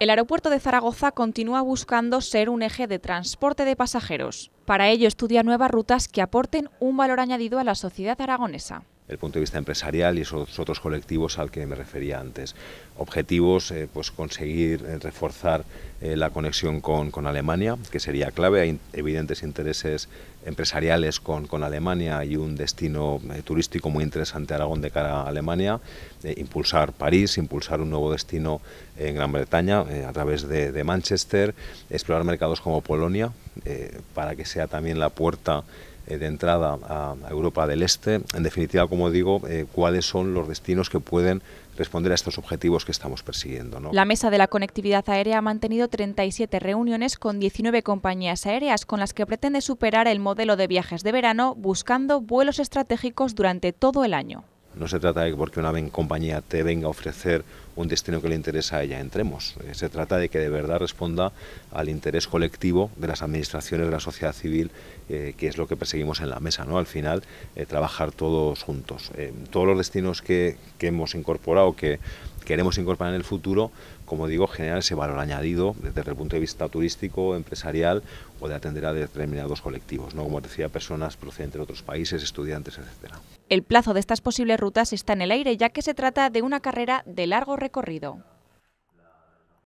El aeropuerto de Zaragoza continúa buscando ser un eje de transporte de pasajeros. Para ello estudia nuevas rutas que aporten un valor añadido a la sociedad aragonesa el punto de vista empresarial y esos otros colectivos al que me refería antes. Objetivos, eh, pues conseguir eh, reforzar eh, la conexión con, Alemania, que sería clave. Hay evidentes intereses empresariales con, Alemania y un destino turístico muy interesante Aragón de cara a Alemania. impulsar París, impulsar un nuevo destino en Gran Bretaña a través de, de, Manchester, explorar mercados como Polonia, para que sea también la puerta eh, de entrada a Europa del Este. En definitiva, como digo, eh, cuáles son los destinos que pueden responder a estos objetivos que estamos persiguiendo. La Mesa de la Conectividad Aérea ha mantenido 37 reuniones con 19 compañías aéreas con las que pretende superar el modelo de viajes de verano buscando vuelos estratégicos durante todo el año. No se trata de que porque una compañía te venga a ofrecer un destino que le interesa a ella, entremos. Eh, se trata de que de verdad responda al interés colectivo de las administraciones, de la sociedad civil, eh, que es lo que perseguimos en la mesa, ¿no? Al final, eh, trabajar todos juntos. todos los destinos que, que hemos incorporado, que queremos incorporar en el futuro, como digo, generar ese valor añadido desde el punto de vista turístico, empresarial o de atender a determinados colectivos, ¿no? como decía, personas procedentes de otros países, estudiantes, etc. El plazo de estas posibles rutas está en el aire, ya que se trata de una carrera de largo recorrido.